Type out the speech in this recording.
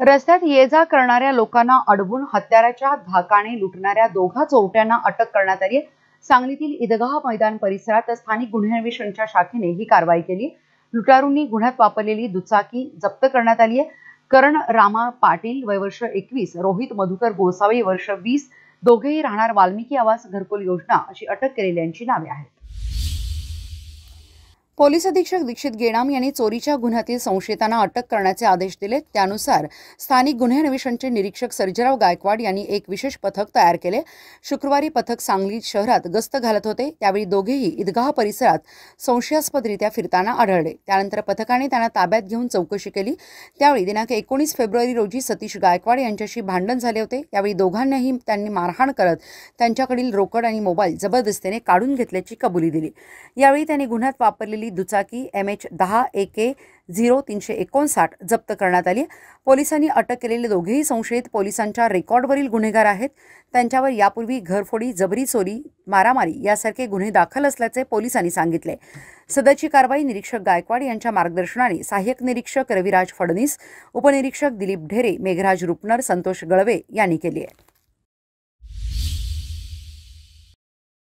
रस्त्यात ये जा करणाऱ्या लोकांना अडवून हत्याराच्या धाकाने लुटणाऱ्या दोघा चोरट्यांना अटक करण्यात आली सांगलीतील ईदगाह मैदान परिसरात स्थानिक गुन्हे अन्वेषणच्या शाखेने ही कारवाई केली लुटारूंनी गुन्ह्यात वापरलेली दुचाकी जप्त करण्यात आली आहे करण रामा पाटील वय वर्ष एकवीस रोहित मधुकर गोसावी वर्ष वीस दोघेही राहणार वाल्मिकी आवास घरकुल योजना अशी अटक केलेल्यांची नावे आहेत पोलीस अधीक्षक दीक्षित गेणाम यांनी चोरीच्या गुन्ह्यातील संशयितांना अटक करण्याचे आदेश दिले त्यानुसार स्थानिक गुन्हे अन्वेषणचे निरीक्षक सर्जराव गायकवाड यांनी एक विशेष पथक तयार केले शुक्रवारी पथक सांगली शहरात गस्त घालत होते त्यावेळी दोघेही ईदगाह परिसरात संशयास्पदरित्या फिरताना आढळले त्यानंतर पथकाने त्यांना ताब्यात घेऊन चौकशी केली त्यावेळी दिनांक एकोणीस फेब्रुवारी रोजी सतीश गायकवाड यांच्याशी भांडण झाले होते यावेळी दोघांनाही त्यांनी मारहाण करत त्यांच्याकडील रोकड आणि मोबाईल जबरदस्तीने काढून घेतल्याची कबुली दिली यावेळी त्यांनी गुन्ह्यात वापरलेली दुचाकी एम एच दहा के झिरो तीनशे एकोणसाठ जप्त करण्यात आली पोलिसांनी अटक केलेले दोघेही संशयित पोलिसांच्या रेकॉर्डवरील गुन्हेगार आहेत त्यांच्यावर यापूर्वी घरफोडी जबरी चोरी मारामारी यासारखे गुन्हे दाखल असल्याचे पोलिसांनी सांगितले सदरची कारवाई निरीक्षक गायकवाड यांच्या मार्गदर्शनाने सहाय्यक निरीक्षक रविराज फडणीस उपनिरीक्षक दिलीप ढेरे मेघराज रुपनर संतोष गळवे यांनी केली आहे